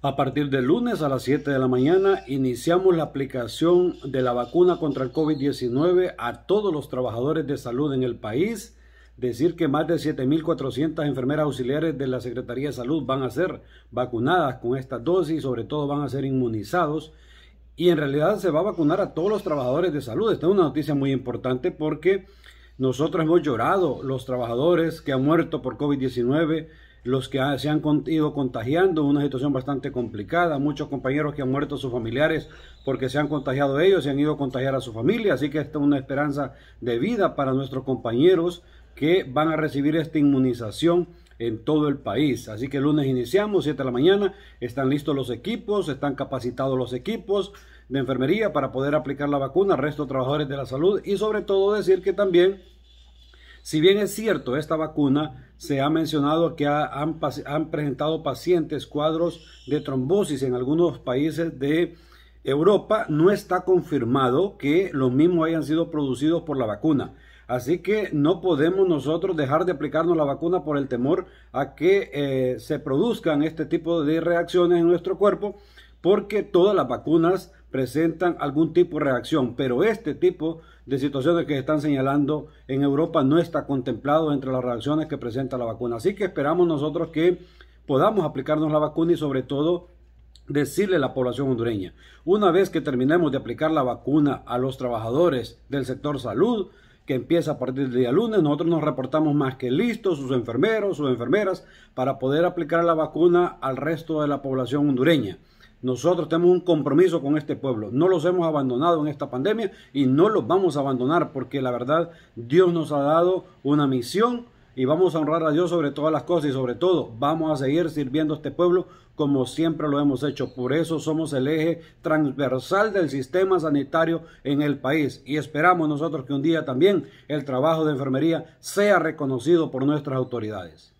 A partir del lunes a las 7 de la mañana iniciamos la aplicación de la vacuna contra el COVID-19 a todos los trabajadores de salud en el país. Decir que más de 7.400 enfermeras auxiliares de la Secretaría de Salud van a ser vacunadas con esta dosis, y sobre todo van a ser inmunizados. Y en realidad se va a vacunar a todos los trabajadores de salud. Esta es una noticia muy importante porque nosotros hemos llorado los trabajadores que han muerto por COVID-19 los que se han ido contagiando, una situación bastante complicada, muchos compañeros que han muerto sus familiares porque se han contagiado ellos se han ido a contagiar a su familia, así que esta es una esperanza de vida para nuestros compañeros que van a recibir esta inmunización en todo el país. Así que el lunes iniciamos, 7 de la mañana, están listos los equipos, están capacitados los equipos de enfermería para poder aplicar la vacuna al resto de trabajadores de la salud y sobre todo decir que también si bien es cierto, esta vacuna se ha mencionado que han, presentado pacientes cuadros de trombosis en algunos países de Europa, no está confirmado que los mismos hayan sido producidos por la vacuna. Así que no podemos nosotros dejar de aplicarnos la vacuna por el temor a que eh, se produzcan este tipo de reacciones en nuestro cuerpo, porque todas las vacunas presentan algún tipo de reacción, pero este tipo de situaciones que se están señalando en Europa no está contemplado entre las reacciones que presenta la vacuna. Así que esperamos nosotros que podamos aplicarnos la vacuna y sobre todo decirle a la población hondureña, una vez que terminemos de aplicar la vacuna a los trabajadores del sector salud, que empieza a partir del día lunes, nosotros nos reportamos más que listos, sus enfermeros, sus enfermeras, para poder aplicar la vacuna al resto de la población hondureña. Nosotros tenemos un compromiso con este pueblo. No los hemos abandonado en esta pandemia y no los vamos a abandonar porque la verdad Dios nos ha dado una misión y vamos a honrar a Dios sobre todas las cosas y sobre todo vamos a seguir sirviendo a este pueblo como siempre lo hemos hecho. Por eso somos el eje transversal del sistema sanitario en el país y esperamos nosotros que un día también el trabajo de enfermería sea reconocido por nuestras autoridades.